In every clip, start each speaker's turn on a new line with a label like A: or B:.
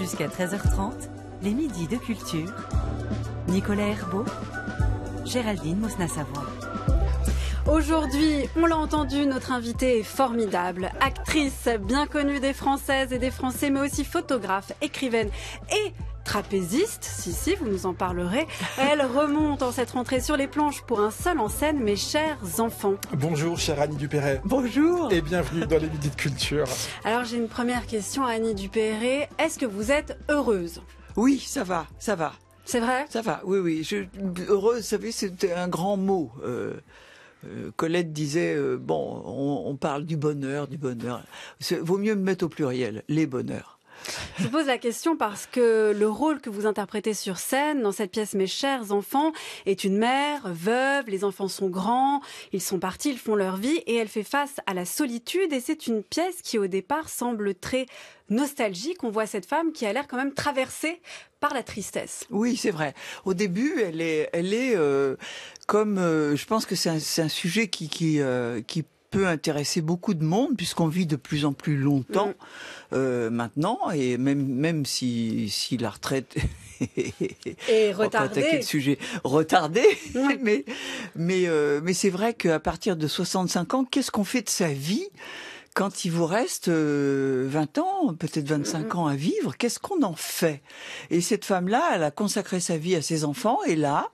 A: Jusqu'à 13h30, les midis de culture. Nicolas Herbeau, Géraldine Mosna-Savoie. Aujourd'hui, on l'a entendu, notre invitée est formidable, actrice bien connue des Françaises et des Français, mais aussi photographe, écrivaine et trapéziste, si si, vous nous en parlerez. Elle remonte en cette rentrée sur les planches pour un seul en scène, mes chers enfants.
B: Bonjour, chère Annie Dupéré. Bonjour. Et bienvenue dans les Midi de Culture.
A: Alors j'ai une première question, Annie Dupéré. Est-ce que vous êtes heureuse Oui, ça va, ça va.
C: C'est vrai Ça va, oui, oui. Je, heureuse, vous savez, c'était un grand mot. Euh, euh, Colette disait euh, bon, on, on, parle du bonheur, du bonheur. Vaut mieux me mettre au pluriel, les bonheurs.
A: Je pose la question parce que le rôle que vous interprétez sur scène dans cette pièce Mes chers enfants est une mère veuve, les enfants sont grands, ils sont partis, ils font leur vie et elle fait face à la solitude et c'est une pièce qui au départ semble très nostalgique. On voit cette femme qui a l'air quand même traversée par la tristesse.
C: Oui, c'est vrai. Au début, elle est, elle est euh, comme, euh, je pense que c'est un, sujet qui qui, euh, qui peut intéresser beaucoup de monde puisqu'on vit de plus en plus longtemps mm. euh, maintenant et même même si si la retraite
A: est retardée,
C: sujet mais mais euh, mais c'est vrai qu'à partir de 65 ans, qu'est-ce qu'on fait de sa vie quand il vous reste 20 euh, ans, peut-être 25 ans à vivre, qu'est-ce qu'on en fait Et cette femme-là, elle a consacré sa vie à ses enfants, et là,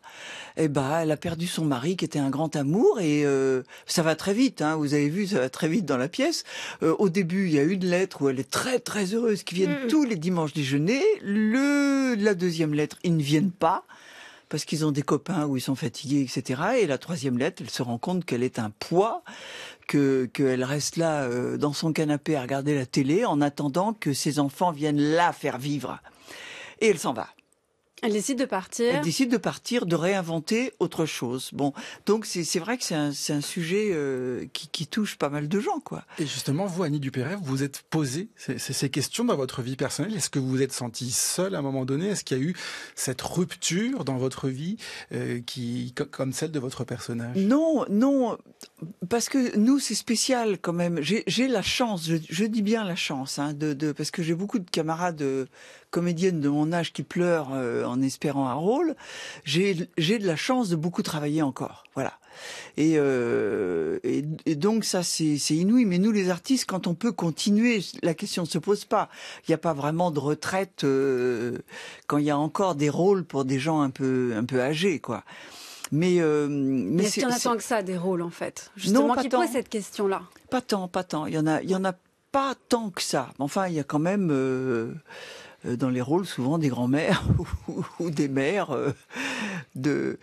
C: eh ben, elle a perdu son mari qui était un grand amour et euh, ça va très vite. Hein, vous avez vu, ça va très vite dans la pièce. Euh, au début, il y a une lettre où elle est très très heureuse, qui viennent mm. tous les dimanches déjeuner. Le la deuxième lettre, ils ne viennent pas parce qu'ils ont des copains ou ils sont fatigués, etc. Et la troisième lettre, elle se rend compte qu'elle est un poids, que qu'elle reste là euh, dans son canapé à regarder la télé en attendant que ses enfants viennent la faire vivre. Et elle s'en va.
A: Elle décide de partir. Elle
C: décide de partir, de réinventer autre chose. Bon, donc c'est vrai que c'est un, sujet
B: euh, qui, touche pas mal de gens, quoi. Et justement, vous, Annie Dupérez, vous vous êtes posé ces, ces questions dans votre vie personnelle. Est-ce que vous vous êtes sentie seule à un moment donné Est-ce qu'il y a eu cette rupture dans votre vie euh, qui, comme celle de votre personnage
C: Non, non parce que nous, c'est spécial quand même. J'ai la chance, je, dis bien la chance, hein, de, de, parce que j'ai beaucoup de camarades euh, comédiennes de mon âge qui pleurent euh, en espérant un rôle. J'ai de la chance de beaucoup travailler encore. Voilà. Et, euh, et, donc ça, c'est inouï. Mais nous, les artistes, quand on peut continuer, la question ne se pose pas. Il n'y a pas vraiment de retraite quand il y a encore des rôles pour des gens un peu un peu âgés, quoi. Euh, mais, mais est-ce qu'il y en a tant
A: que ça des rôles en fait Justement, non, pas qui Pose cette question-là
C: Pas tant, pas tant. Il y en a, il y en a pas tant que ça. Enfin, il y a quand même. Euh, euh, dans les rôles souvent des grands-mères ou, des mères de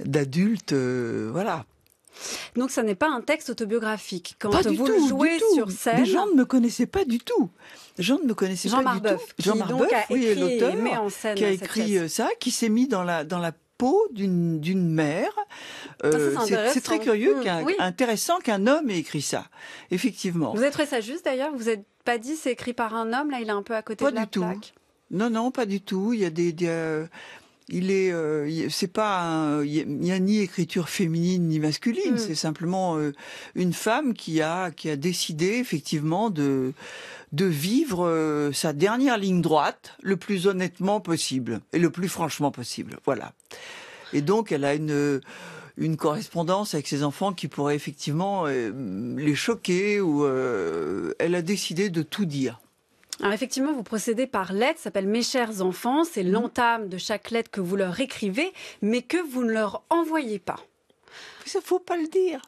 C: d'adultes, voilà. Donc
A: ça n'est pas un texte autobiographique. Quand vous jouez sur scène, les gens ne
C: me connaissaient pas du tout. gens ne me connaissait Jean pas Marbeuf, du tout. Jean Marbeuf, qui qui a écrit ça, qui s'est mis dans la dans la peau d'une mère. Ah, euh, c'est très curieux, mm, intéressant qu'un homme ait écrit ça. Effectivement. Vous êtes
A: très ça juste d'ailleurs Vous n'êtes pas dit c'est écrit par un homme Là, il est un peu à côté de la du Tout.
C: Non, non, pas du tout. Il y a des, euh, euh, il est, c'est pas, il n'y a, ni écriture féminine ni masculine. Mm. C'est simplement euh, une femme qui a qui a décidé effectivement de de vivre euh, sa dernière ligne droite le plus honnêtement possible et le plus franchement possible. Voilà. Et donc elle a une une correspondance avec ses enfants qui pourrait effectivement les choquer ou elle a décidé de tout dire.
A: Alors ah. effectivement, vous procédez par lettre ça s'appelle Mes chers enfants, c'est mhm. l'entame de chaque lettre que vous leur écrivez, mais que vous ne leur envoyez pas.
C: Ça faut pas le dire.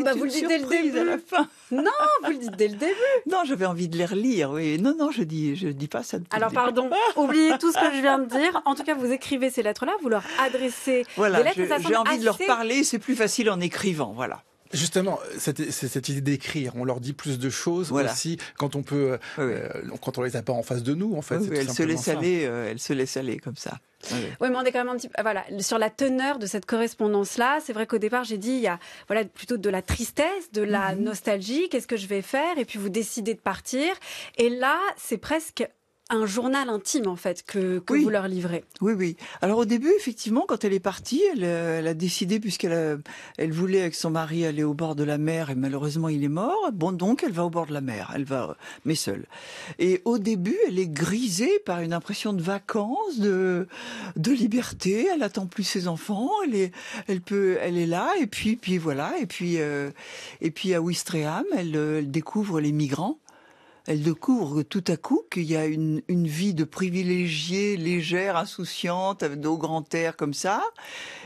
C: Bah, vous le dites dès le début. la fin. Non, vous le dites dès le début. Non, j'avais envie de les relire. Oui, non, non, je dis, je dis pas ça. Alors pardon, oubliez tout ce que je viens de
A: dire. En tout cas, vous écrivez ces lettres-là, vous leur adressez. Voilà, j'ai envie de leur
C: parler. C'est plus facile en écrivant. Voilà.
B: Justement, cette, cette idée d'écrire, on leur dit plus de choses aussi quand on peut, euh, euh, quand on les a pas en face de nous, en fait. elle se laisse aller, euh, elle se laisse aller comme ça. Oui.
C: mais
A: on est quand même un petit Voilà, sur la teneur de cette correspondance-là, c'est vrai qu'au départ, j'ai dit, il y a voilà, plutôt de la tristesse, de la mhm. nostalgie, qu'est-ce que je vais faire Et puis vous décidez de partir. Et là, c'est presque un journal intime en fait que,
C: vous leur livrez. Oui, oui. Alors au début, effectivement, quand elle est partie, elle, euh, a décidé puisqu'elle euh, elle voulait avec son mari aller au bord de la mer et malheureusement il est mort. Bon, donc elle va au bord de la mer. Elle va, euh, mais seule. Et au début, elle est grisée par une impression de vacances, de de liberté. Elle attend plus ses enfants. Elle est, elle peut, elle est là. Et puis, puis voilà. Et puis, et puis à Ouistreham, elle découvre les migrants elle découvre tout à coup qu'il y a une, vie de privilégiée, légère, insouciante, avec grand air comme ça,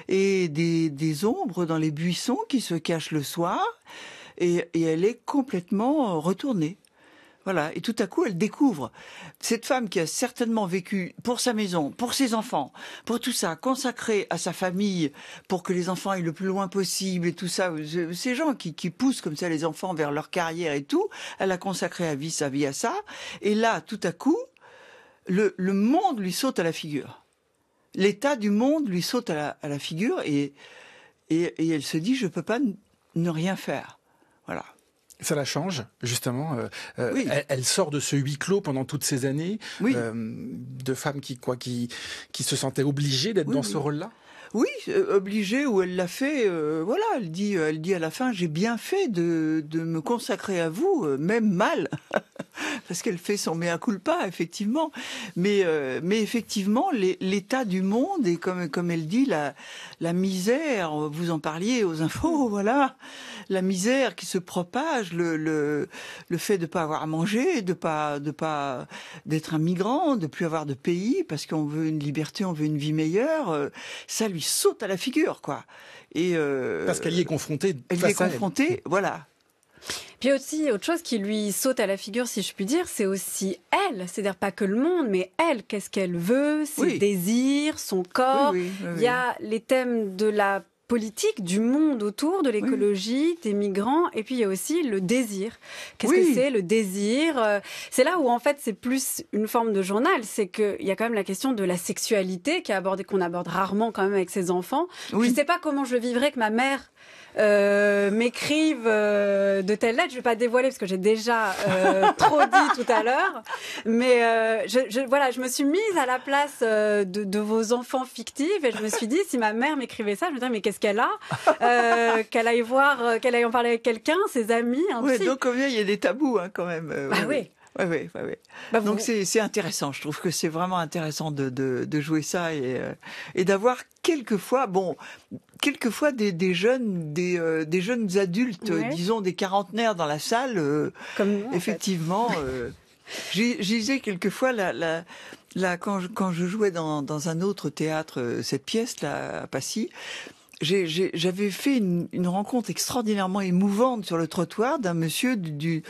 C: et des, ombres dans les buissons qui se cachent le soir. et, elle est complètement retournée. Et tout à coup, elle découvre cette femme qui a certainement vécu pour sa maison, pour ses enfants, pour tout ça, consacrée à sa famille, pour que les enfants aillent le plus loin possible et tout ça. Ces gens qui, poussent comme ça les enfants vers leur carrière et tout, elle a consacré à vie sa vie à ça. Et là, tout à coup, le, monde lui saute à la figure. L'état du monde lui saute à la, figure et, et, elle se dit, je peux pas ne
B: rien faire. Ça la change, justement. Euh, euh, elle, sort de ce huis clos pendant toutes ces années euh, de femmes qui, quoi, qui, qui se sentait obligées d'être dans ce rôle-là. Oui, obligée ou elle l'a fait. voilà, elle dit, elle dit à la fin,
C: j'ai bien fait de, de me consacrer à vous, même mal. parce qu'elle fait son mea culpa, effectivement. Mais, euh, mais effectivement, l'état du monde et comme, comme elle dit, la, la misère, vous en parliez aux infos, mm. voilà, la misère qui se propage, le, le, le fait de ne pas avoir à manger, de pas de pas d'être un migrant, de plus avoir de pays, parce qu'on veut une liberté, on veut une vie meilleure, euh, ça lui saute à la figure, quoi. Et euh, parce qu'elle y est confrontée. Elle y est confrontée, voilà.
A: Puis aussi, autre chose qui lui saute à la figure, si je puis dire, c'est aussi elle. C'est-à-dire pas que le monde, mais elle. Qu'est-ce qu'elle veut, ses désirs, son corps. Il y a les thèmes de la politique du monde autour, de l'écologie, des migrants, et puis il y a aussi le désir. Qu'est-ce que c'est le désir euh, C'est là où en fait c'est plus une forme de journal, c'est qu'il y a quand même la question de la sexualité qui est abordée, qu'on aborde rarement quand même avec ses enfants. Je ne sais pas comment je vivrais que ma mère euh, m'écrivent euh, de telles lettres. Je ne vais pas dévoiler parce que j'ai déjà euh, trop dit tout à l'heure. Mais je, voilà, je me suis mise à la place de, vos enfants fictifs et je me suis dit, si ma mère m'écrivait ça, je me disais, mais qu'est-ce qu'elle a Qu'elle aille voir, qu'elle aille en parler avec quelqu'un, ses amis. oui, donc
C: au il y a des tabous hein, quand même. Bah oui. Oui, oui, oui. Donc c'est intéressant. Je trouve que c'est vraiment intéressant de, de, jouer ça et, euh, et d'avoir quelquefois, bon, quelquefois des, des jeunes, des, euh, des, jeunes adultes, disons des quarantenaires dans la salle. Euh, Comme effectivement. j'ai fait. quelquefois, la, la, quand, je, quand, je, jouais dans, dans, un autre théâtre, cette pièce, là, à Passy, j'avais fait une, rencontre extraordinairement émouvante sur le trottoir d'un monsieur d'une du,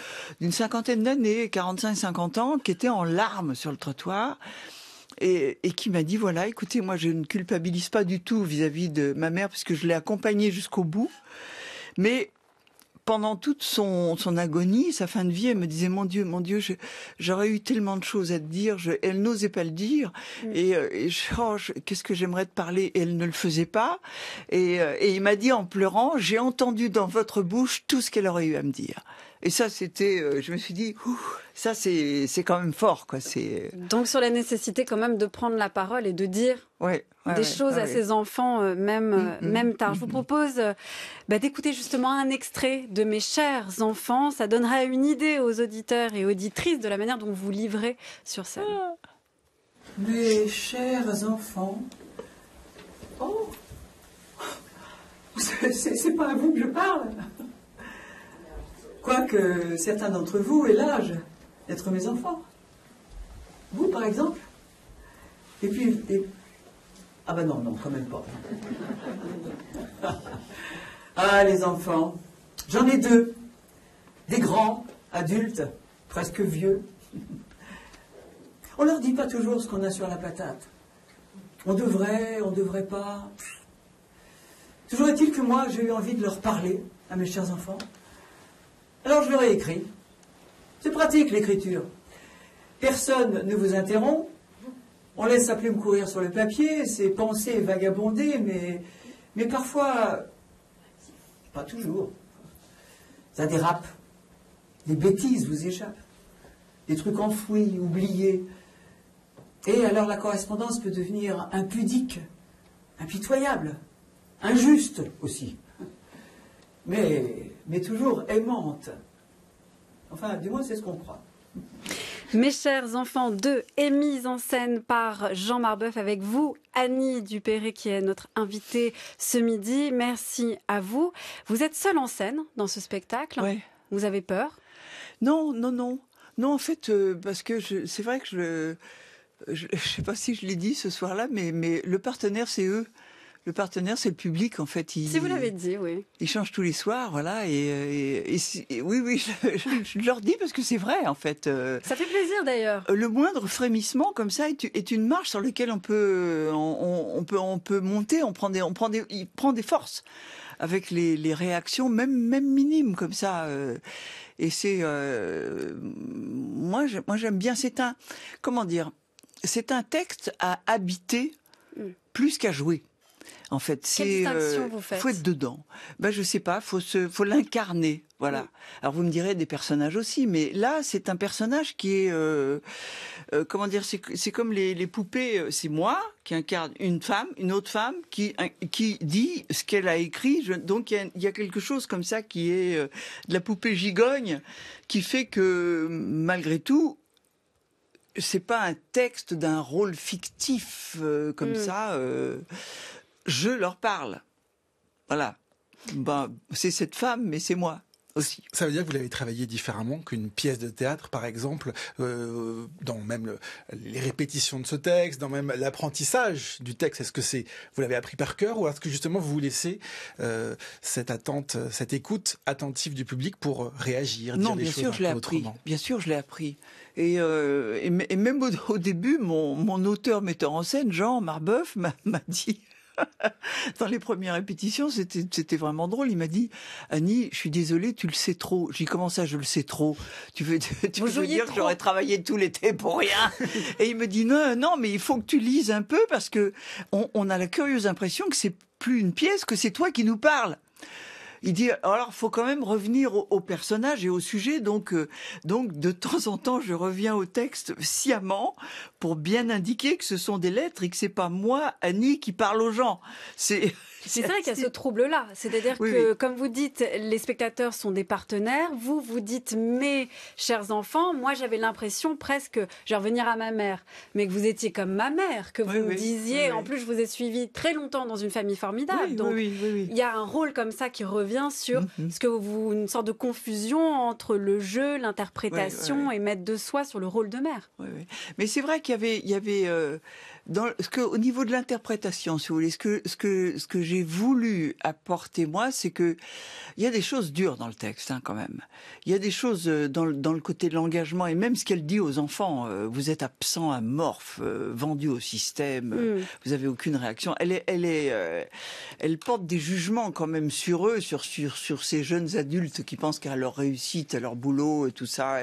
C: cinquantaine d'années, 45-50 ans, qui était en larmes sur le trottoir. Et, qui m'a dit voilà, écoutez, moi je ne culpabilise pas du tout vis-à-vis de ma mère puisque je l'ai accompagnée jusqu'au bout, mais pendant toute son, agonie, sa fin de vie, elle me disait mon Dieu, mon Dieu, j'aurais eu tellement de choses à te dire. elle n'osait pas le dire. Mm. Et, euh, et oh, qu'est-ce que j'aimerais te parler. Et elle ne le faisait pas. Euh, et il m'a dit en pleurant, j'ai entendu dans votre bouche tout ce qu'elle aurait eu à me dire. Et ça, c'était, euh, je me suis dit, ça, c'est quand même fort, quoi. C'est
A: donc sur la nécessité quand même de prendre la parole et de dire
C: des choses à ses
A: enfants, euh, même euh, mm, mm, même tard. Mm, je vous propose bah, d'écouter justement un extrait de mes chers enfants. Ça donnera une idée aux auditeurs et auditrices de la manière dont vous
C: livrez sur ça. Mes chers enfants. Oh, c'est pas à vous que je parle. Quoique certains d'entre vous aient l'âge d'être mes enfants. Vous, par exemple. Et puis. Et... Ah ben non, non, quand même pas. ah, les enfants. J'en ai deux. Des grands, adultes, presque vieux. On ne leur dit pas toujours ce qu'on a sur la patate. On devrait, on devrait pas. Toujours est-il que moi, j'ai eu envie de leur parler à mes chers enfants. Alors je leur ai écrit. C'est pratique l'écriture. Personne ne vous interrompt. On laisse sa plume courir sur le papier, ses pensées vagabonder, mais, mais parfois, pas toujours, ça dérape. Des bêtises vous échappent. Des trucs enfouis, oubliés. Et alors la correspondance peut devenir impudique, impitoyable, injuste aussi. Mais mais toujours aimante. Enfin, du moins, c'est ce qu'on croit.
A: Mes chers enfants, deux est mise en scène par Jean Marbeuf avec vous, Annie Dupéré, qui est notre invitée ce midi. Merci à vous. Vous êtes seule en scène dans ce spectacle Vous avez peur
C: Non, non, non. Non, en fait, euh, parce que c'est vrai que je ne sais pas si je l'ai dit ce soir-là, mais, mais le partenaire, c'est eux le partenaire, c'est le public, en fait. Il, si vous l'avez dit, oui. Il change tous les soirs, voilà. Et, euh, oui, oui, je, leur dis parce que c'est vrai, en fait. Euh, ça fait plaisir, d'ailleurs. Le moindre frémissement comme ça est, est une marche sur laquelle on peut, on, peut, on peut monter. On prend des, on prend des, il prend des forces avec les, réactions, même, même minimes comme ça. Euh, et c'est, moi, moi, j'aime bien. C'est un, comment dire, c'est un texte à habiter mm. plus qu'à jouer. En fait, c'est Il euh, faut être dedans. Ben je sais pas, faut se, faut l'incarner. Voilà. Mm. Alors vous me direz des personnages aussi, mais là c'est un personnage qui est, euh, euh, comment dire, c'est comme les, poupées. C'est moi qui incarne une femme, une autre femme qui qui dit ce qu'elle a écrit. donc il y, a, quelque chose comme ça qui est de la poupée gigogne, qui fait que malgré tout, c'est pas un texte d'un rôle fictif comme mm. ça
B: je leur parle. Voilà. Ben, c'est cette femme, mais c'est moi. Aussi. Ça veut dire que vous l'avez travaillé différemment qu'une pièce de théâtre, par exemple, euh, dans même les répétitions de ce texte, dans même l'apprentissage du texte. Est-ce que c'est vous l'avez appris par cœur ou est-ce que justement vous vous laissez euh, cette attente, cette écoute attentive du public pour réagir Non, bien, sûr, je l'ai appris,
C: bien sûr, je l'ai appris. Et, euh, même au, début, mon, mon, auteur metteur en scène, Jean Marbeuf, m'a dit Dans les premières répétitions, c'était vraiment drôle. Il m'a dit, Annie, je suis désolée, tu le sais trop. J'ai comment ça, je le sais trop Tu veux, tu dire que j'aurais travaillé tout l'été pour rien Et il me dit, non, non, mais il faut que tu lises un peu parce que on, on a la curieuse impression que c'est plus une pièce, que c'est toi qui nous parles il dit alors faut quand même revenir au, personnage et au sujet. Donc, euh, donc de temps en temps, je reviens au texte sciemment pour bien indiquer que ce sont des lettres et que c'est pas moi, Annie, qui parle aux gens. C'est c'est vrai qu'il y a ce
A: trouble-là. C'est-à-dire que, comme vous dites, les spectateurs sont des partenaires. Vous, vous dites, mes chers enfants, moi j'avais l'impression presque, je vais revenir à ma mère, mais que vous étiez comme ma mère, que vous me disiez, en plus je vous ai suivi très longtemps dans une famille formidable. Donc il y a un rôle comme ça qui revient sur mm-hmm. ce que vous, une sorte de confusion entre le jeu, l'interprétation et mettre de soi sur le rôle de
C: mère. Mais c'est vrai qu'il y avait, il y avait euh, dans ce que, au niveau de l'interprétation, si vous voulez, ce que, ce que, ce que j'ai voulu apporter moi, c'est que il y a des choses dures dans le texte, hein, quand même. Il y a des choses euh, dans, le, côté de l'engagement et même ce qu'elle dit aux enfants. Euh, vous êtes absent, amorphe, euh, vendu au système. Mm. Vous avez aucune réaction. Elle elle est, elle porte des jugements quand même sur eux, sur sur sur ces jeunes adultes qui pensent qu'à leur réussite, à leur boulot et tout ça,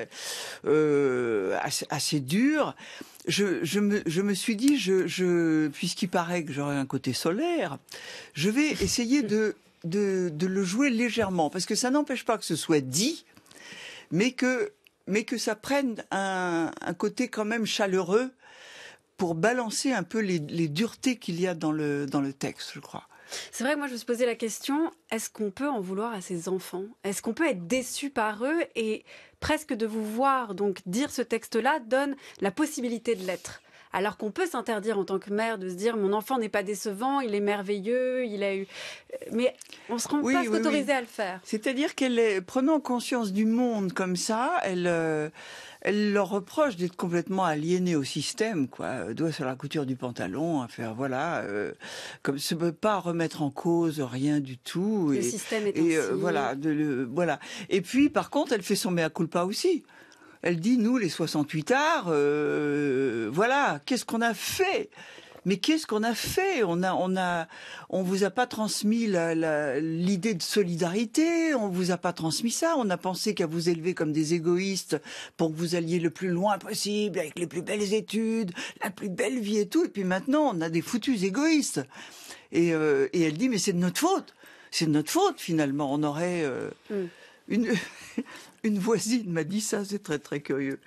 C: assez, assez dur je, me, suis dit, puisqu'il paraît que j'aurais un côté solaire, je vais essayer de, le jouer légèrement, parce que ça n'empêche pas que ce soit dit, mais que, ça prenne un, côté quand même chaleureux pour balancer un peu les, duretés qu'il y a dans le texte, je crois.
A: C'est vrai que moi je me suis posé la question, est-ce qu'on peut en vouloir à ses enfants Est-ce qu'on peut être déçu par eux et presque de vous voir donc dire ce texte-là donne la possibilité de l'être alors qu'on peut s'interdire en tant que mère de se dire mon enfant n'est pas décevant, il est merveilleux, il a eu. Mais on se rend pas autorisé à le faire.
C: C'est-à-dire qu'elle est prenant conscience du monde comme ça, elle. Euh, elle leur reproche d'être complètement aliénée au système, quoi. Euh, Doit sur la couture du pantalon, à faire voilà, euh, comme se peut pas remettre en cause rien du tout. Le système est et, euh, voilà, de, voilà. Et puis par contre, elle fait son mea culpa aussi. Elle dit nous les 68 arts, voilà, qu'est-ce qu'on a fait mais qu'est-ce qu'on a fait On a, on a, on vous a pas transmis l'idée de solidarité, on vous a pas transmis ça. On a pensé qu'à vous élever comme des égoïstes pour que vous alliez le plus loin possible avec les plus belles études, la plus belle vie et tout. Et puis maintenant, on a des foutus égoïstes. Et, euh, elle dit, mais c'est de notre faute. C'est de notre faute finalement. On aurait euh, mm. une une voisine m'a dit ça, c'est très très curieux.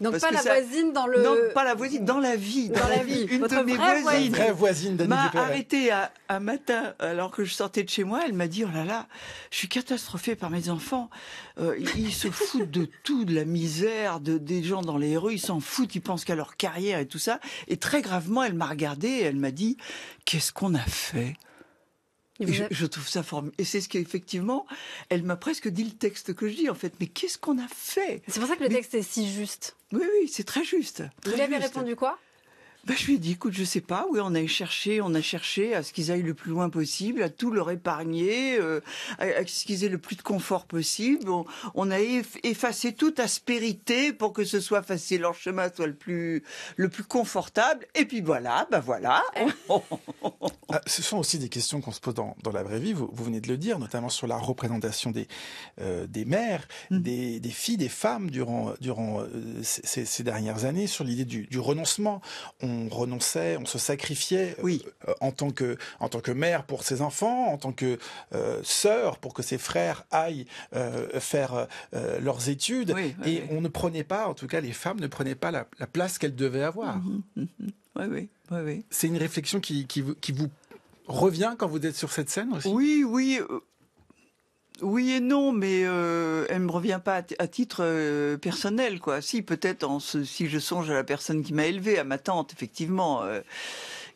C: Donc pas la voisine dans le. Non, pas la voisine, dans la vie. Dans, la vie. Une de mes voisines. m'a arrêtée un matin alors que je sortais de chez moi. Elle m'a dit oh là là, je suis catastrophée par mes enfants. Euh, ils se foutent de tout, de la misère, de des gens dans les rues. Ils s'en foutent. Ils pensent qu'à leur carrière et tout ça. Et très gravement, elle m'a regardée. Et elle m'a dit qu'est-ce qu'on a fait je, trouve ça formidable. Et c'est ce qu'effectivement, elle m'a presque dit le texte que je dis, en fait. Mais qu'est-ce qu'on a fait C'est pour ça que le texte est si juste. Oui, oui, c'est très juste. vous lui avez répondu quoi bah, je lui ai dit, écoute, je sais pas. Oui, on a cherché, on a cherché à ce qu'ils aillent le plus loin possible, à tout leur épargner, euh, à, ce qu'ils aient le plus de confort possible. On, on, a effacé toute aspérité pour que ce soit facile, leur chemin soit le plus, le plus confortable. Et puis voilà, ben voilà.
B: Ah, ce sont aussi des questions qu'on se pose dans, la vraie vie. Vous, venez de le dire, notamment sur la représentation des, euh, des mères, mm. des, filles, des femmes durant, durant euh, ces, dernières années, sur l'idée du, du renoncement. On on renonçait, on se sacrifiait oui. Euh, euh, en, tant que, en tant que mère pour ses enfants, en tant que euh, sœur pour que ses frères aillent euh, faire leurs études. et on ne prenait pas, en tout cas les femmes ne prenaient pas la, place qu'elles devaient avoir. Oui, mmh, mmh, mmh, oui. C'est une réflexion qui, qui, qui vous revient quand vous êtes sur cette scène aussi Oui, oui. Oui et non,
C: mais euh, elle me revient pas à, titre euh, personnel, quoi. Si, peut-être si je songe à la personne qui m'a élevée, à ma tante, effectivement. Euh,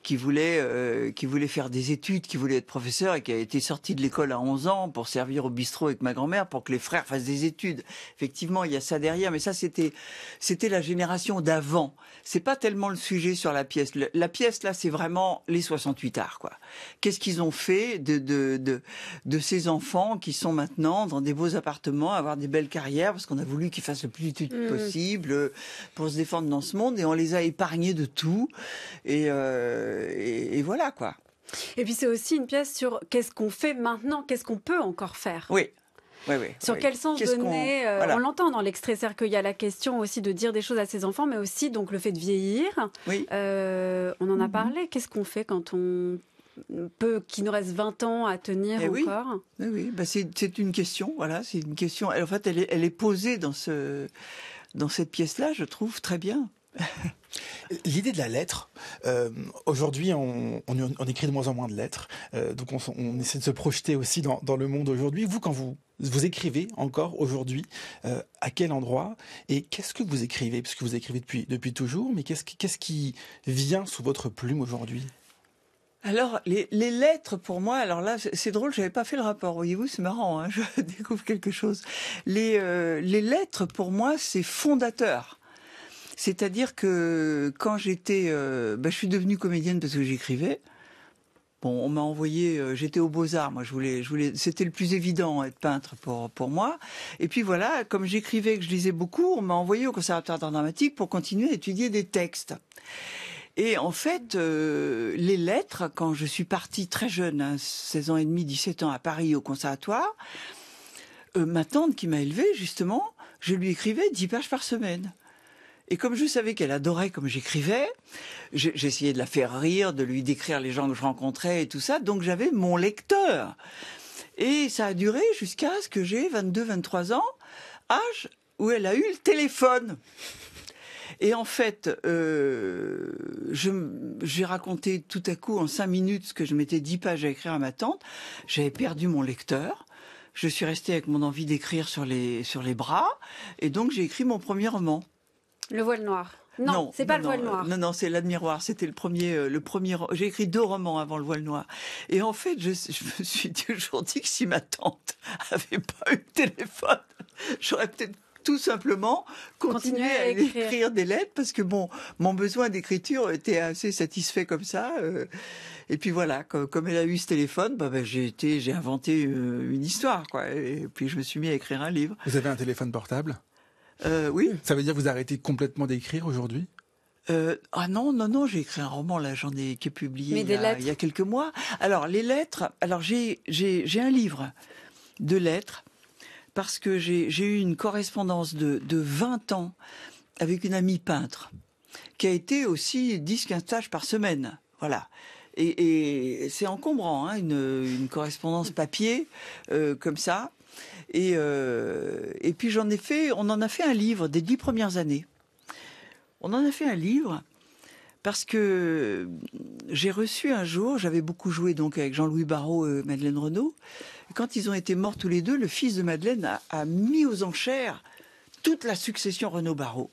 C: qui voulait, euh, qui voulait faire des études, qui voulait être professeur et qui a été sorti de l'école à 11 ans pour servir au bistrot avec ma grand-mère pour que les frères fassent des études. Effectivement, il y a ça derrière, mais ça c'était, c'était la génération d'avant. C'est pas tellement le sujet sur la pièce. la pièce là, c'est vraiment les 68 arts quoi. Qu'est-ce qu'ils ont fait de, de, de, de ces enfants qui sont maintenant dans des beaux appartements, avoir des belles carrières parce qu'on a voulu qu'ils fassent le plus d'études mmh. possible pour se défendre dans ce monde et on les a épargnés de tout et euh, euh, et, voilà quoi.
A: Et puis c'est aussi une pièce sur qu'est-ce qu'on fait maintenant, qu'est-ce qu'on peut encore faire.
C: Oui, oui, Sur quel sens donner euh, on,
A: l'entend dans l'extrait, c'est-à-dire qu'il y a la question aussi de dire des choses à ses enfants, mais aussi donc le fait de vieillir. Euh, on en a mhm. parlé. Qu'est-ce qu'on fait quand on peut, qu'il nous reste 20 ans à tenir eh encore
C: eh Oui, bah c'est une question. Voilà, c'est une question. en fait, elle est, elle est posée dans ce dans cette pièce-là, je trouve très bien.
B: L'idée de la lettre, euh, aujourd'hui on, écrit de moins en moins de lettres, euh, donc on, essaie de se projeter aussi dans, le monde aujourd'hui. Vous, quand vous, écrivez encore aujourd'hui, euh, à quel endroit et qu'est-ce que vous écrivez puisque vous écrivez depuis, toujours, mais qu'est-ce, qui vient sous votre plume aujourd'hui
C: alors, les, lettres, pour moi, alors là, c'est drôle, j'avais pas fait le rapport, voyez-vous, c'est marrant, hein, je découvre quelque chose. Les, les lettres, pour moi, c'est fondateur c'est-à-dire que quand j'étais, euh, bah, je suis devenue comédienne parce que j'écrivais. Bon, on m'a envoyé, euh, j'étais aux Beaux-Arts, moi je voulais, c'était le plus évident être peintre pour, moi. Et puis voilà, comme j'écrivais, et que je lisais beaucoup, on m'a envoyé au conservatoire d'art dramatique pour continuer à étudier des textes. Et en fait, euh, les lettres, quand je suis partie très jeune, 16 hein, ans et demi, 17 ans à Paris au conservatoire, ma tante qui m'a élevée, justement, je lui écrivais 10 pages par semaine. Et comme je savais qu'elle adorait comme j'écrivais, j'essayais de la faire rire, de lui décrire les gens que je rencontrais et tout ça. Donc j'avais mon lecteur. Et ça a duré jusqu'à ce que j'ai 22, 23 ans, âge où elle a eu le téléphone. Et en fait, euh, j'ai raconté tout à coup en cinq minutes ce que je m'étais dix pages à écrire à ma tante. J'avais perdu mon lecteur. Je suis restée avec mon envie d'écrire sur les, sur les bras. Et donc, j'ai écrit mon premier roman. Le voile noir.
A: Non, c'est pas le voile noir. Non,
C: non, c'est l'admiroir. C'était le premier, euh, le premier. J'ai écrit deux romans avant le voile noir. Et en fait, je, me suis toujours dit que si ma tante avait pas eu de téléphone, j'aurais peut-être tout simplement continué à, écrire. des lettres parce que bon, mon besoin d'écriture était assez satisfait comme ça. Euh. et puis voilà, comme, elle a eu ce téléphone, bah, bah j'ai été, j'ai inventé euh, une histoire quoi. Et puis je me suis mis à
B: écrire un livre. Vous avez un téléphone portable euh, oui. Ça veut dire que vous arrêtez complètement d'écrire aujourd'hui euh, ah non, non, non, j'ai écrit un roman, là, j'en ai qui est publié il y, a, quelques mois.
C: Alors, les lettres, alors j'ai, un livre de lettres, parce que j'ai, eu une correspondance de, de 20 ans avec une amie peintre, qui a été aussi 10-15 tâches par semaine. Voilà. Et, c'est encombrant, hein, une, correspondance papier euh, comme ça. Euh, et, puis j'en ai fait, on en a fait un livre des dix premières années. On en a fait un livre parce que j'ai reçu un jour, j'avais beaucoup joué donc avec Jean-Louis Barrault et Madeleine Renaud. Quand ils ont été morts tous les deux, le fils de Madeleine a, mis aux enchères toute la succession Renaud-Barrault.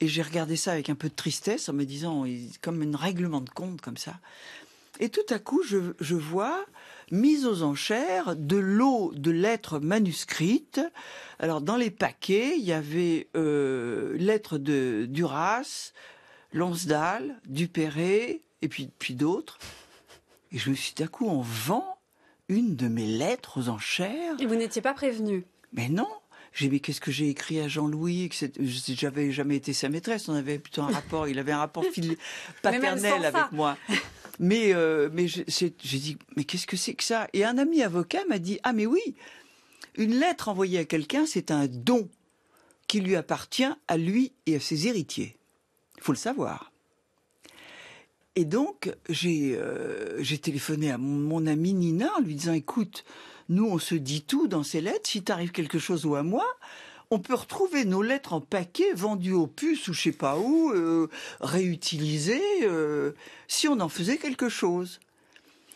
C: Et j'ai regardé ça avec un peu de tristesse en me disant, comme un règlement de compte comme ça. Et tout à coup, je vois mise aux enchères de lots de lettres manuscrites. Alors dans les paquets, il y avait euh, lettres de Duras, Lonsdal, Dupéré, et puis, d'autres. Et je me suis d'un coup, en vend une de mes lettres aux enchères. Et vous n'étiez pas prévenu Mais non j'ai dit, qu'est-ce que j'ai écrit à Jean-Louis J'avais jamais été sa maîtresse, on avait plutôt un rapport, il avait un rapport paternel avec moi. Mais, euh, j'ai dit, mais qu'est-ce que c'est que ça Et un ami avocat m'a dit, ah mais oui, une lettre envoyée à quelqu'un, c'est un don qui lui appartient à lui et à ses héritiers. Il faut le savoir. Et donc, j'ai euh, j'ai téléphoné à mon, ami Nina en lui disant, écoute, nous on se dit tout dans ces lettres, si t'arrive quelque chose ou à moi, on peut retrouver nos lettres en paquet vendues aux puces ou je sais pas où, euh, réutilisées, euh, si on en faisait quelque chose.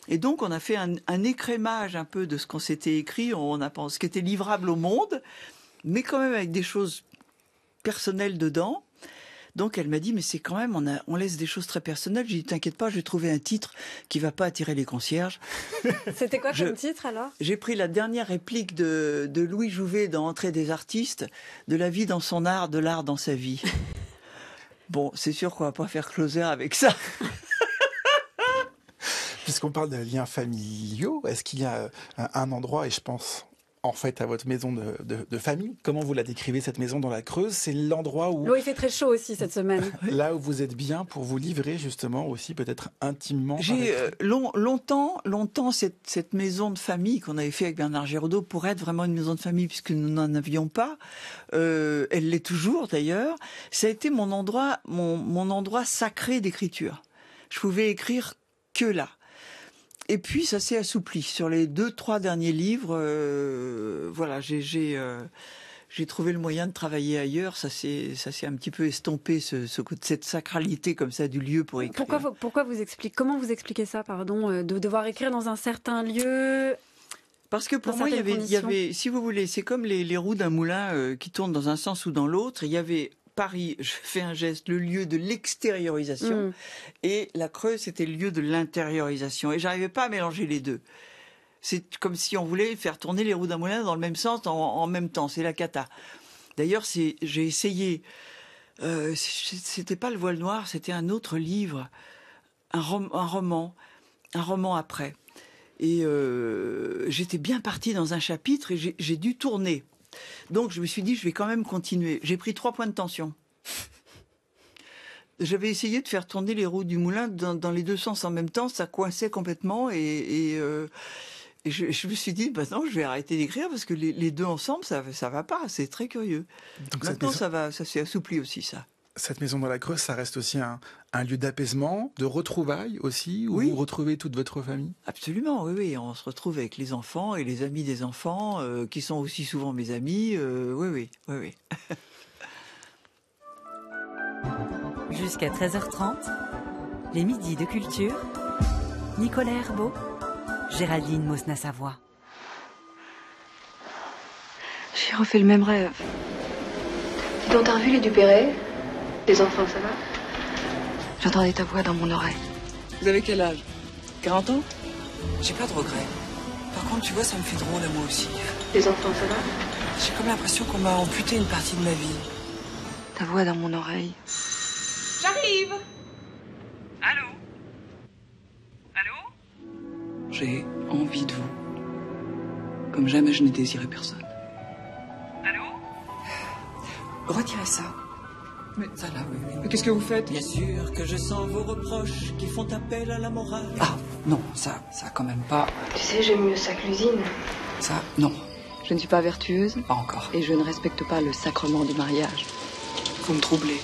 C: Et donc on a fait un, écrémage un peu de ce qu'on s'était écrit, on a pensé ce qui était livrable au monde, mais quand même avec des choses personnelles dedans. Donc elle m'a dit, mais c'est quand même, on, laisse des choses très personnelles. J'ai dit, t'inquiète pas, je vais trouver un titre qui va pas attirer les concierges.
A: C'était quoi comme titre alors
C: J'ai pris la dernière réplique de, Louis Jouvet dans Entrée des artistes, de la vie dans son art, de l'art dans sa vie. bon, c'est sûr qu'on va pas faire closer avec ça.
B: Puisqu'on parle de liens familiaux, est-ce qu'il y a un endroit, et je pense en fait à votre maison de, famille. Comment vous la décrivez cette maison dans la Creuse C'est l'endroit où...
A: il fait très chaud aussi cette
C: semaine.
B: là où vous êtes bien pour vous livrer justement aussi peut-être intimement. J'ai euh,
C: longtemps, longtemps cette, maison de famille qu'on avait fait avec Bernard Giraudot pour être vraiment une maison de famille puisque nous n'en avions pas. Euh, elle l'est toujours d'ailleurs. Ça a été mon endroit, mon endroit sacré d'écriture. Je pouvais écrire que là et puis ça s'est assoupli sur les deux trois derniers livres. Euh, voilà, j'ai euh, j'ai trouvé le moyen de travailler ailleurs. Ça s'est ça s'est un petit peu estompé ce, cette sacralité comme ça du lieu pour écrire. Pourquoi
A: vous, pourquoi vous expliquez comment vous expliquez ça pardon euh, de devoir écrire dans un certain lieu parce que pour moi, il y, avait,
C: si vous voulez, c'est comme les, roues d'un moulin qui tournent dans un sens ou dans l'autre. Il y avait Paris, je fais un geste, le lieu de l'extériorisation, mm. et la Creuse, c'était le lieu de l'intériorisation. Et j'arrivais pas à mélanger les deux. C'est comme si on voulait faire tourner les roues d'un moulin dans le même sens en, même temps. C'est la cata. D'ailleurs, j'ai essayé. Euh, c'était pas le voile noir, c'était un autre livre, un, roman, un roman après. Et euh, j'étais bien partie dans un chapitre et j'ai dû tourner donc je me suis dit, je vais quand même continuer. J'ai pris trois points de tension. J'avais essayé de faire tourner les roues du moulin dans, les deux sens en même temps, ça coinçait complètement et, euh, je, me suis dit, maintenant bah je vais arrêter d'écrire parce que les, deux
B: ensemble, ça ça va pas, c'est très curieux. maintenant ça va, ça s'est assoupli aussi ça cette maison dans la Creuse, ça reste aussi un, lieu d'apaisement, de retrouvailles aussi, où oui. vous retrouvez toute votre famille Absolument, oui, oui. On se retrouve avec les enfants et les amis des enfants, euh, qui sont aussi
C: souvent mes amis. Euh, oui, oui, oui, oui.
A: Jusqu'à 13h30, les midis de culture. Nicolas Herbeau, Géraldine Mosna-Savoie. J'ai refait le même rêve. dont un vu les Dupéré les
C: enfants, ça va J'entendais ta voix dans mon oreille. Vous avez quel âge 40 ans J'ai pas de regrets. Par contre, tu vois, ça me fait drôle à moi aussi. Les enfants, ça va J'ai comme l'impression qu'on m'a amputé une partie de ma vie. Ta voix dans mon oreille.
B: J'arrive Allô
C: Allô J'ai envie de vous. Comme jamais je n'ai désiré personne. Allô Retirez ça. Mais ça là, Mais qu'est-ce que vous faites Bien sûr que je sens vos reproches qui font appel à la morale. Ah, non, ça, ça quand même pas. Tu sais, j'aime mieux ça cuisine l'usine. Ça, non. Je ne suis pas vertueuse. Pas encore. Et je ne respecte pas le sacrement du mariage. Vous me troublez.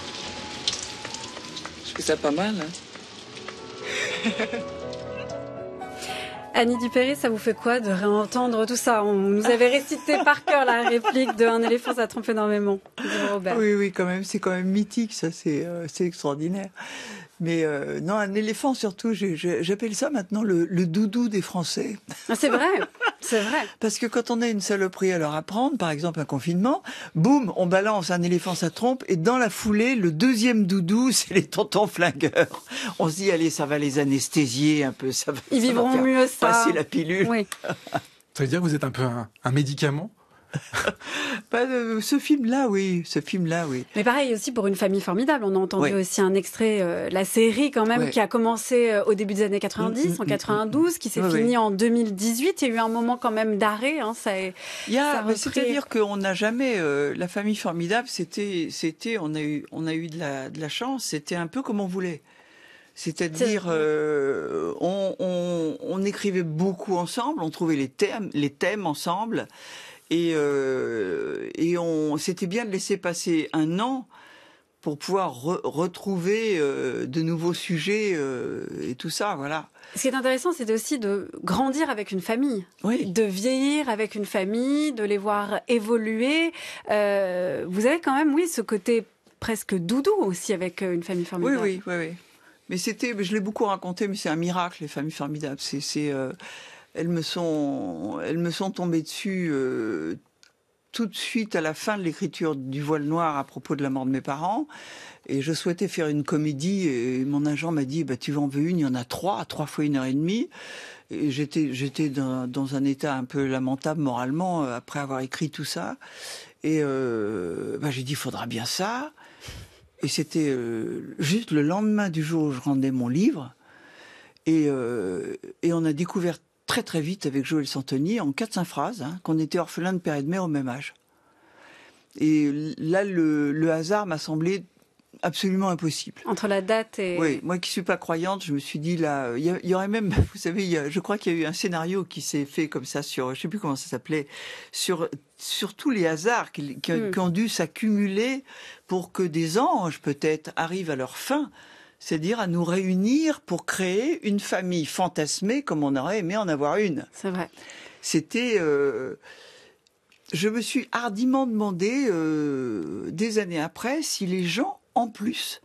C: Je fais ça pas mal, hein
A: Annie Dupéry, ça vous fait quoi de réentendre tout ça On nous avait récité par cœur la réplique de Un éléphant, ça trompe énormément. Robert. Oui,
C: oui, quand même, c'est quand même mythique, ça, c'est euh, extraordinaire. Mais euh, non, un éléphant surtout, j'appelle ça maintenant le, doudou des Français. Ah, c'est vrai, c'est vrai. Parce que quand on a une saloperie à leur apprendre, par exemple un confinement, boum, on balance un éléphant, sa trompe, et dans la foulée, le deuxième doudou, c'est les tontons flingueurs. On se dit, allez, ça va les anesthésier un peu, ça va
A: vivront mieux, ça. passer la pilule. ça
B: veut dire que vous êtes un peu un médicament ce film-là, oui. Ce film-là, oui.
A: Mais pareil aussi pour une famille formidable. On a entendu aussi un extrait, euh, la série quand même, qui a commencé euh, au début des années 90, mm, mm, en 92, mm, qui s'est fini finie en 2018. Il y a eu un moment quand même d'arrêt. Hein, ça,
C: C'est-à-dire qu'on n'a jamais euh, la famille formidable. C'était, c'était, on a eu, on a eu de la, de la chance. C'était un peu comme on voulait. C'est-à-dire, on, on, on, écrivait beaucoup ensemble, on trouvait les thèmes, les thèmes ensemble. Euh, et, on, c'était bien de laisser passer un an pour pouvoir retrouver euh, de nouveaux sujets euh, et tout ça, voilà.
A: Ce qui est intéressant, c'est aussi de grandir avec une famille, de vieillir avec une famille, de les voir évoluer. vous avez quand même, oui, ce côté presque doudou aussi avec une famille formidable. Oui,
C: oui, oui. oui. Mais c'était, je l'ai beaucoup raconté, mais c'est un miracle les familles formidables. C'est, elles me sont, elles me sont tombées dessus euh, tout de suite à la fin de l'écriture du voile noir à propos de la mort de mes parents. Et je souhaitais faire une comédie et mon agent m'a dit bah, tu en veux une, il y en a trois, trois fois une heure et demie. Et j'étais j'étais dans, un état un peu lamentable moralement euh, après avoir écrit tout ça. Et euh, bah, j'ai dit il faudra bien ça. Et c'était juste le lendemain du jour où je rendais mon livre. Et, et on a découvert très très vite avec Joël Santoni en quatre 5 phrases hein, qu'on était orphelin de père et de mère au même âge. Et là, le, hasard m'a semblé absolument impossible.
A: Entre la date et... Oui,
C: moi qui suis pas croyante, je me suis dit là, il y, aurait même, vous savez, je crois qu'il y a eu un scénario qui s'est fait comme ça sur, je sais plus comment ça s'appelait, sur sur tous les hasards qui hmm. ont dû s'accumuler pour que des anges peut-être arrivent à leur fin c'est-à-dire à nous réunir pour créer une famille fantasmée comme on aurait aimé en avoir une. C'est vrai. C'était. Euh, je me suis hardiment demandé euh, des années après si les gens, en plus,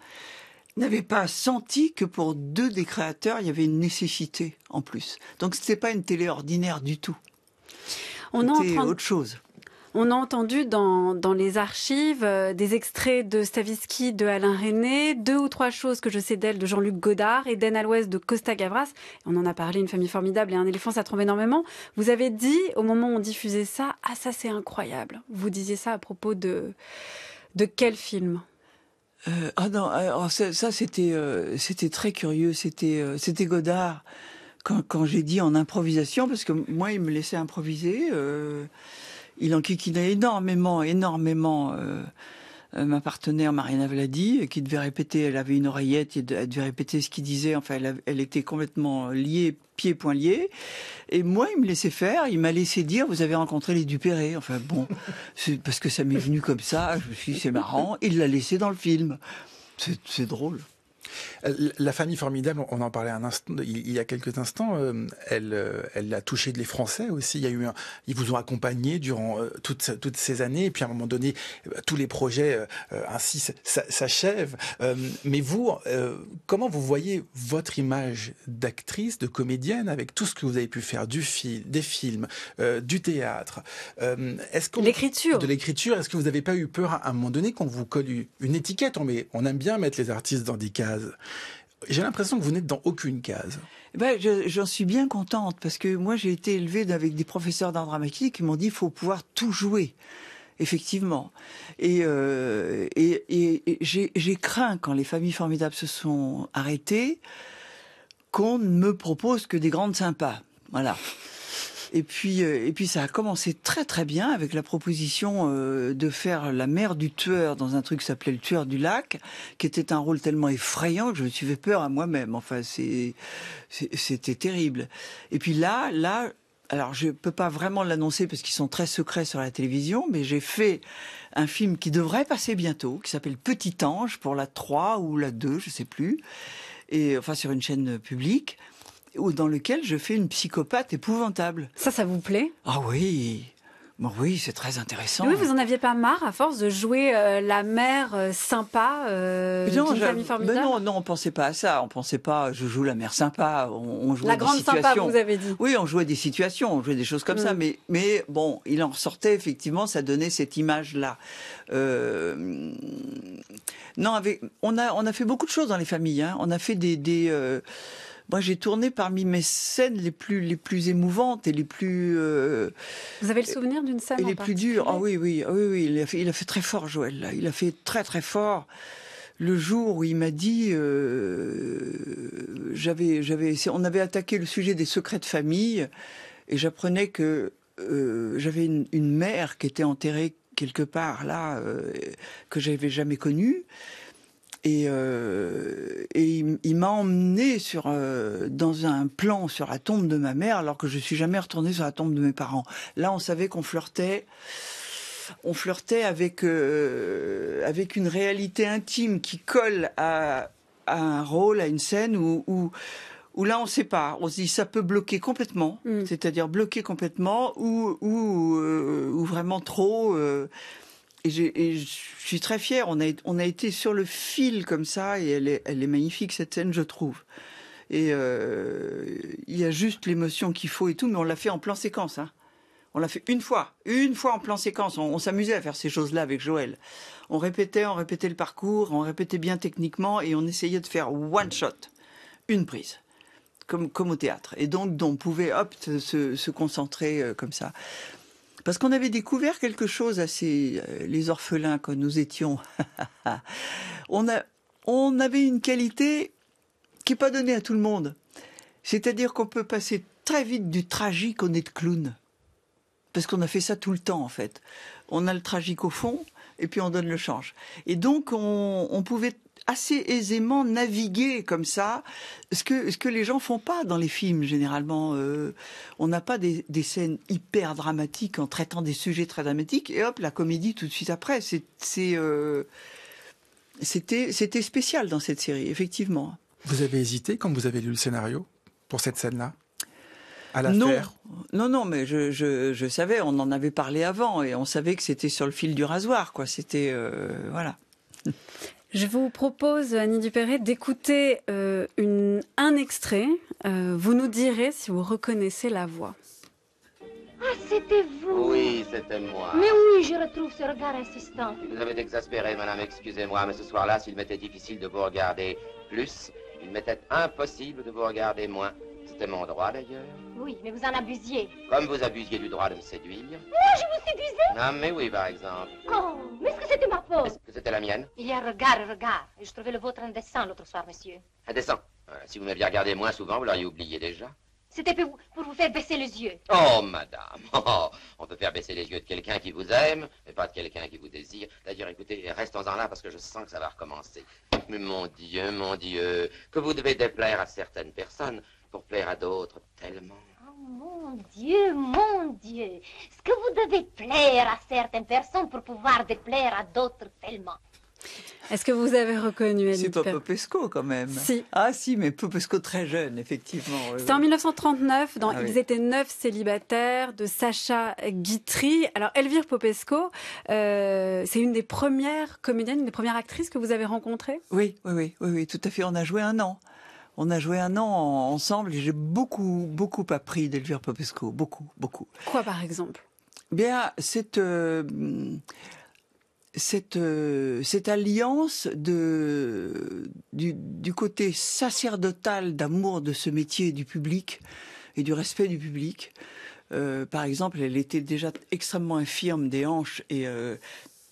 C: n'avaient pas senti que pour deux des créateurs, il y avait une nécessité en plus. Donc ce n'était pas une télé ordinaire du tout. On est autre chose.
A: On a entendu dans, les archives euh, des extraits de Stavisky, de Alain René, deux ou trois choses que je sais d'elle, de Jean-Luc Godard, et d'Anne Alouez de Costa Gavras. On en a parlé, une famille formidable et un éléphant, ça trompe énormément. Vous avez dit, au moment où on diffusait ça, ah ça c'est incroyable. Vous disiez ça à propos de, de quel film
C: euh, ah non, ça, c'était euh, c'était très curieux, c'était c'était Godard quand j'ai dit en improvisation parce que moi il me laissait improviser il enquiquinait énormément, énormément euh, euh, ma partenaire Mariana Vladi, euh, qui devait répéter, elle avait une oreillette, elle devait répéter ce qu'il disait, enfin elle, était complètement liée, pieds poings liés. Et moi, il me laissait faire, il m'a laissé dire, vous avez rencontré les Dupéré. Enfin bon,
B: parce que ça m'est venu comme ça, je me suis dit, c'est marrant, il l'a laissé dans le film. C'est drôle. Euh, la famille formidable, on en parlait un instant, il y a quelques instants, euh, elle, euh, elle a touché les Français aussi. Il y a eu ils vous ont accompagné durant toutes, ces années. Et puis à un moment donné, eh ben, tous les projets ainsi s'achèvent. mais vous, comment vous voyez votre image d'actrice, de comédienne, avec tout ce que vous avez pu faire du film, des films, du théâtre Est-ce l'écriture de l'écriture Est-ce que vous n'avez pas eu peur à un moment donné qu'on vous colle une étiquette On, met, on aime bien mettre les artistes dans des cases. J'ai l'impression que vous n'êtes dans aucune case. Ben, j'en suis
C: bien contente parce que moi j'ai été élevée avec des professeurs d'art dramatique qui m'ont dit qu'il faut pouvoir tout jouer effectivement. Et, euh, et, et, et j'ai craint quand les familles formidables se sont arrêtées qu'on ne me propose que des grandes sympas. Voilà. Et puis, euh, et puis ça a commencé très très bien avec la proposition euh, de faire la mère du tueur dans un truc qui s'appelait le tueur du lac, qui était un rôle tellement effrayant que je me suis fait peur à moi-même. Enfin, c'était terrible. Et puis là, là, alors je peux pas vraiment l'annoncer parce qu'ils sont très secrets sur la télévision, mais j'ai fait un film qui devrait passer bientôt, qui s'appelle Petit Ange pour la 3 ou la 2, je ne sais plus, et enfin sur une chaîne publique ou dans lequel je fais une psychopathe épouvantable. Ça, ça vous plaît Ah oui Bon, oui, c'est très intéressant. Oui, vous
A: en aviez pas marre à force de jouer euh, la mère euh, sympa euh, non, famille formidable. non,
C: non, on pensait pas à ça. On pensait pas. Je joue la mère sympa. On, on la grande sympa, vous avez dit. Oui, on jouait des situations, on jouait des choses comme ça. Mm. Mais, mais bon, il en ressortait effectivement. Ça donnait cette image-là. Euh, non, on a, on a fait beaucoup de choses dans les familles. Hein. On a fait des, des moi j'ai tourné parmi mes scènes les plus les plus émouvantes et les plus. Euh, Vous avez le souvenir d'une scène et les plus dures. Ah oui, oui, ah oui, oui, il a fait, il a fait très fort, Joël. Là. Il a fait très très fort le jour où il m'a dit, euh, j'avais, j'avais, on avait attaqué le sujet des secrets de famille, et j'apprenais que euh, j'avais une, mère qui était enterrée quelque part là, euh, que j'avais jamais connue et, euh, il, m'a emmené sur euh, dans un plan sur la tombe de ma mère alors que je suis jamais retournée sur la tombe de mes parents. Là, on savait qu'on flirtait on flirtait avec euh, avec une réalité intime qui colle à, un rôle, à une scène où, où là on sait pas, on se dit ça peut bloquer complètement, mm. c'est-à-dire bloquer complètement ou ou, vraiment trop et, je suis très fière. On a, été sur le fil comme ça, et elle est, magnifique cette scène, je trouve. Et euh, il y a juste l'émotion qu'il faut et tout, mais on l'a fait en plan séquence. Hein. On l'a fait une fois, une fois en plan séquence. On, s'amusait à faire ces choses-là avec Joël. On répétait, on répétait le parcours, on répétait bien techniquement, et on essayait de faire one shot, une prise. Comme, comme au théâtre. Et donc, on pouvait se, concentrer euh, comme ça parce qu'on avait découvert quelque chose à ces, euh, les orphelins que nous étions. on, a, on avait une qualité qui n'est pas donnée à tout le monde. C'est-à-dire qu'on peut passer très vite du tragique au nez de clown. Parce qu'on a fait ça tout le temps, en fait. On a le tragique au fond, et puis on donne le change. Et donc, on, on pouvait assez aisément naviguer comme ça, ce que, ce que les gens font pas dans les films généralement. Euh, on n'a pas des, des, scènes hyper dramatiques en traitant des sujets très dramatiques et hop, la comédie tout de suite après. C'est, euh, c'était, c'était spécial
B: dans cette série, effectivement. Vous avez hésité quand vous avez lu le scénario pour cette scène-là non.
C: Non, non, mais je, je, savais, on en avait parlé avant et on savait que c'était sur le fil du rasoir, quoi. C'était. Euh, voilà.
A: Je vous propose, Annie Dupéré, d'écouter euh, un extrait. Euh, vous nous direz si vous reconnaissez la voix.
B: Ah, c'était vous Oui, c'était moi. Mais oui, je retrouve ce regard insistant. Vous avez exaspéré, madame, excusez-moi, mais ce soir-là, s'il m'était difficile de vous regarder plus, il m'était impossible de vous regarder moins. C'était mon droit d'ailleurs. Oui, mais vous en abusiez. Comme vous abusiez du droit de me séduire. Moi, oh, je vous séduisais Non, ah, mais oui, par exemple. Oh, mais est-ce que c'était ma faute Est-ce que c'était la mienne Il y a regard, regard. Et je trouvais le vôtre indécent l'autre soir, monsieur. Indécent euh, Si vous m'aviez regardé moins souvent, vous l'auriez oublié déjà. C'était pour, pour, vous faire baisser les yeux. Oh, madame, oh, on peut faire baisser les yeux de quelqu'un qui vous aime, mais pas de quelqu'un qui vous désire. D'ailleurs, écoutez, restons-en là parce que je sens que ça va recommencer. Mais mon Dieu, mon Dieu, que vous devez déplaire à certaines personnes pour plaire à d'autres tellement. Oh mon Dieu, mon Dieu, ce que vous devez plaire à certaines personnes pour pouvoir déplaire à d'autres tellement.
C: Est-ce que vous
A: avez reconnu
C: C'est pas Popesco quand même. Si. Ah si, mais Popesco très jeune, effectivement. C'était en
A: 1939, dans ah Ils étaient neuf célibataires de Sacha Guitry. Alors Elvire Popesco, euh, c'est une des premières comédiennes, une des premières actrices que vous avez rencontrées
C: oui, oui, oui, oui, tout à fait. On a joué un an on a joué un an ensemble et j'ai beaucoup, beaucoup appris d'Elvire Popesco. Beaucoup, beaucoup. Quoi, par exemple Bien, cette, euh, euh, cette, alliance de, du, côté sacerdotal d'amour de ce métier du public et du respect du public. Euh, par exemple, elle était déjà extrêmement infirme des hanches et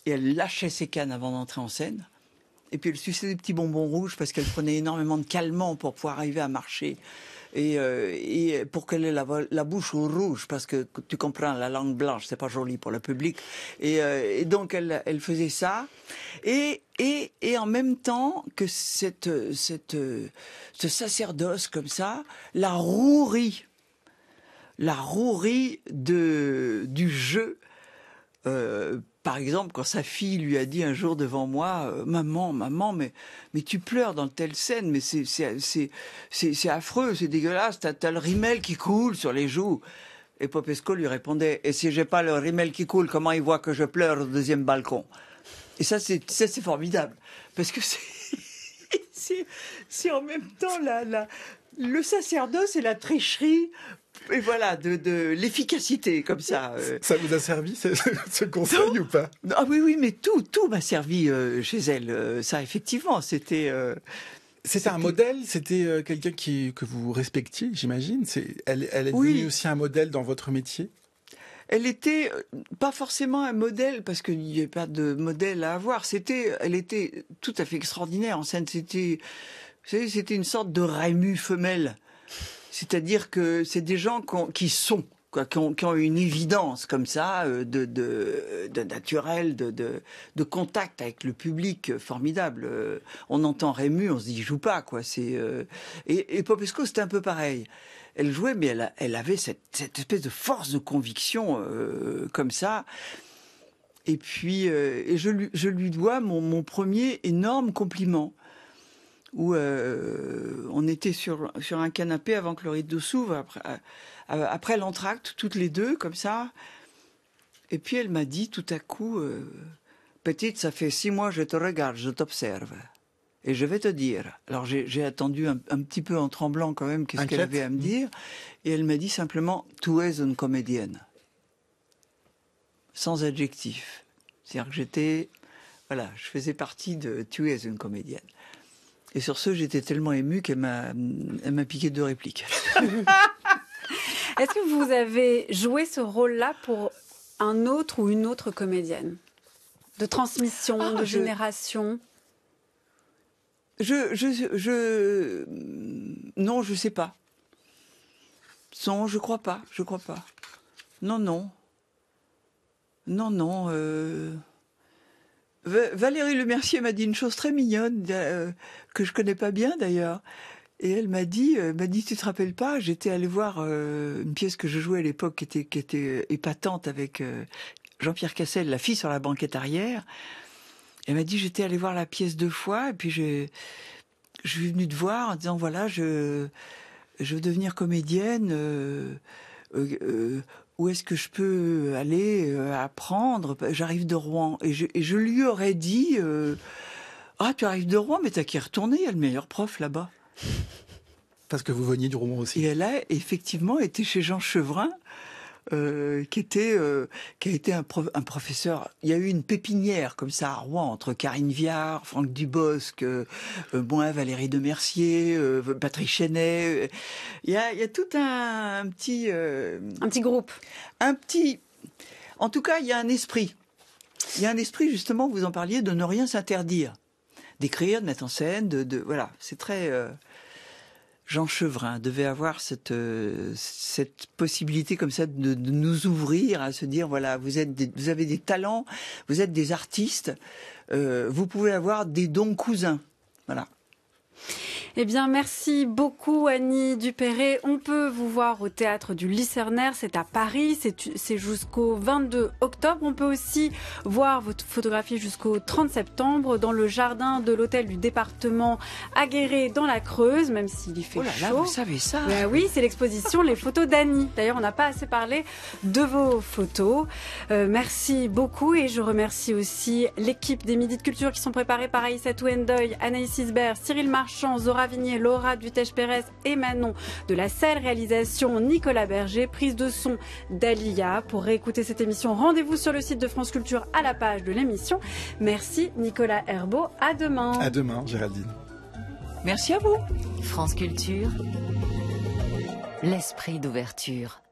C: elle lâchait ses cannes avant d'entrer en scène. Et puis elle suçait des petits bonbons rouges parce qu'elle prenait énormément de calmants pour pouvoir arriver à marcher. Et, euh, pour qu'elle ait la, bouche rouge, parce que tu comprends, la langue blanche, c'est pas joli pour le public. Et, euh, donc, elle, faisait ça. Et, et, en même temps que cette, cette, ce sacerdoce comme ça, la rouerie, la rouerie de, du jeu, euh, par exemple, quand sa fille lui a dit un jour devant moi, euh, maman, maman, mais, mais tu pleures dans telle scène, mais c'est, affreux, c'est dégueulasse, t'as, as le rimel qui coule sur les joues. Et Popesco lui répondait, et si j'ai pas le rimel qui coule, comment il voit que je pleure au deuxième balcon? Et ça, c'est, formidable. Parce que c'est, c'est, en même temps la, la, le sacerdoce et la tricherie et voilà, de, de l'efficacité comme ça. Euh.
B: Ça vous a servi ce, conseil ou pas Ah oui, oui, mais tout, tout m'a servi euh, chez elle. Euh, ça, effectivement, c'était. c'était un modèle, c'était quelqu'un qui que vous respectiez, j'imagine. C'est, elle, elle est aussi un modèle dans votre métier elle était pas forcément un modèle
C: parce qu'il n'y avait pas de modèle à avoir. C'était, elle était tout à fait extraordinaire en scène. C'était, c'était une sorte de Rému femelle. C'est-à-dire que c'est des gens qui sont. qui, ont, une évidence comme ça euh, de, naturel, de, contact avec le public euh, formidable. Euh, on entend Rému, on se dit, il joue pas. Quoi. C'est, et, Popesco, c'était un peu pareil elle jouait, mais elle, avait cette, espèce de force de conviction comme ça. Et puis, je, lui, dois mon premier énorme compliment où euh, on était sur, sur un canapé avant que le rideau s'ouvre, après, euh, euh, après l'entracte, toutes les deux, comme ça. Et puis elle m'a dit tout à coup, petite, ça fait six mois, je te regarde, je t'observe. Et je vais te dire. Alors j'ai attendu un, un, petit peu en tremblant quand même qu'est-ce qu'elle avait à me mmh. dire. Et elle m'a dit simplement, tu es une comédienne. Sans adjectif. C'est-à-dire que j'étais, voilà, je faisais partie de tu es une comédienne. Et sur ce, j'étais tellement émue qu'elle m'a, m'a piqué deux répliques.
A: Est-ce que vous avez joué ce rôle-là pour un autre ou une autre comédienne De transmission, ah, de génération
C: je, je, je. Non, je sais pas. Non, je crois pas. Je crois pas. Non, non. Non, non. Euh... Valérie Lemercier m'a dit une chose très mignonne euh, que je connais pas bien d'ailleurs. Et elle m'a dit, euh, m'a dit, tu te rappelles pas J'étais allée voir euh, une pièce que je jouais à l'époque qui était qui était épatante avec Jean-Pierre Cassel, la fille sur la banquette arrière. Elle m'a dit, j'étais allée voir la pièce deux fois et puis je je suis venue te voir en disant voilà je je veux devenir comédienne où est-ce que je peux euh, aller euh, apprendre bah, J'arrive de Rouen et je, lui aurais dit euh, Ah, tu arrives de Rouen, mais t'as qui retourner, il y a le meilleur prof là-bas. Parce que vous veniez du Rouen aussi. Et elle a effectivement été chez Jean Chevrin euh, qui était euh, qui a été un, professeur. Il y a eu une pépinière comme ça à Rouen entre Karine Viard, Franck Dubosc, euh, moi, Valérie Demercier, Patrick Chenet. Il y a, y a tout un, petit un petit groupe, un petit. En tout cas, il y a un esprit. Il y a un esprit justement. Vous en parliez de ne rien s'interdire, d'écrire, de mettre en scène, de, de... voilà. C'est très Jean Chevrin devait avoir cette euh, cette possibilité comme ça de, nous ouvrir à se dire voilà vous êtes vous avez des talents vous êtes des artistes euh, vous pouvez avoir des dons cousins voilà
A: eh bien, merci beaucoup, Annie Dupéré. On peut vous voir au théâtre du Lycernaire. C'est à Paris. C'est jusqu'au 22 octobre. On peut aussi voir votre photographie jusqu'au 30 septembre dans le jardin de l'hôtel du département Aguerré dans la Creuse, même s'il y fait oh là Là, vous savez ça. Ben oui, c'est l'exposition Les photos d'Annie. D'ailleurs, on n'a pas assez parlé de vos photos. Euh, merci beaucoup et je remercie aussi l'équipe des Midi de Culture qui sont préparées par Aïssa Touendoy, Anaïs Isbert, Cyril Marchand, Zora Laura Vignier, Laura pérez et Manon de la salle Réalisation Nicolas Berger, prise de son d'Alia. Pour réécouter cette émission, rendez-vous sur le site de France Culture à la page de l'émission. Merci Nicolas Herbeau. À demain. À
B: demain, Géraldine.
C: Merci à vous. France Culture, l'esprit d'ouverture.